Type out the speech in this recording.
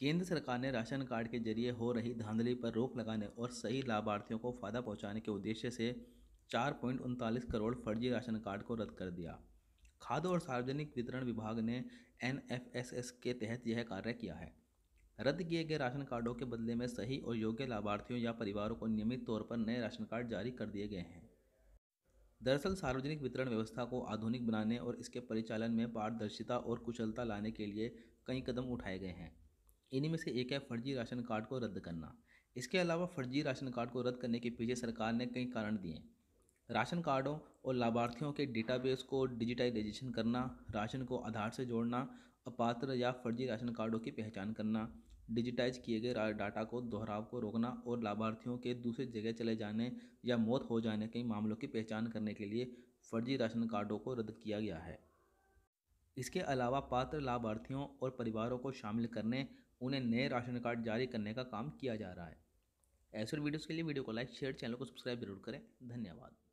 केंद्र सरकार ने राशन कार्ड के जरिए हो रही धांधली पर रोक लगाने और सही लाभार्थियों को फायदा पहुंचाने के उद्देश्य से चार पॉइंट उनतालीस करोड़ फर्जी राशन कार्ड को रद्द कर दिया खाद्य और सार्वजनिक वितरण विभाग ने एन के तहत यह कार्य किया है रद्द किए गए राशन कार्डों के बदले में सही और योग्य लाभार्थियों या परिवारों को नियमित तौर पर नए राशन कार्ड जारी कर दिए गए हैं दरअसल सार्वजनिक वितरण व्यवस्था को आधुनिक बनाने और इसके परिचालन में पारदर्शिता और कुशलता लाने के लिए कई कदम उठाए गए हैं इन्हीं में से एक है फर्जी राशन कार्ड को रद्द करना इसके अलावा फर्जी राशन कार्ड को रद्द करने के पीछे सरकार ने कई कारण दिए राशन कार्डों और लाभार्थियों के डेटाबेस को डिजिटाइजेशन करना राशन को आधार से जोड़ना अपात्र या फर्जी राशन कार्डों की पहचान करना डिजिटाइज किए गए डाटा को दोहराव को रोकना और लाभार्थियों के दूसरी जगह चले जाने या मौत हो जाने के मामलों की पहचान करने के लिए फर्जी राशन कार्डों को रद्द किया गया है इसके अलावा पात्र लाभार्थियों और परिवारों को शामिल करने उन्हें नए राशन कार्ड जारी करने का काम किया जा रहा है ऐसे वीडियोज़ के लिए वीडियो को लाइक शेयर चैनल को सब्सक्राइब जरूर करें धन्यवाद